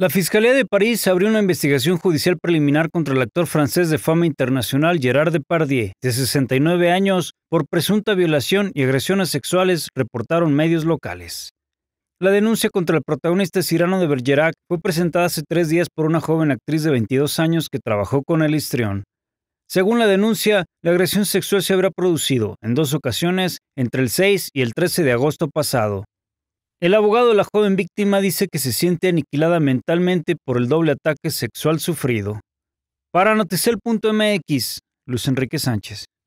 La Fiscalía de París abrió una investigación judicial preliminar contra el actor francés de fama internacional Gerard Depardieu, de 69 años, por presunta violación y agresiones sexuales, reportaron medios locales. La denuncia contra el protagonista Cyrano de Bergerac fue presentada hace tres días por una joven actriz de 22 años que trabajó con el histrión. Según la denuncia, la agresión sexual se habrá producido en dos ocasiones entre el 6 y el 13 de agosto pasado, el abogado de la joven víctima dice que se siente aniquilada mentalmente por el doble ataque sexual sufrido. Para Noticel.mx, Luis Enrique Sánchez.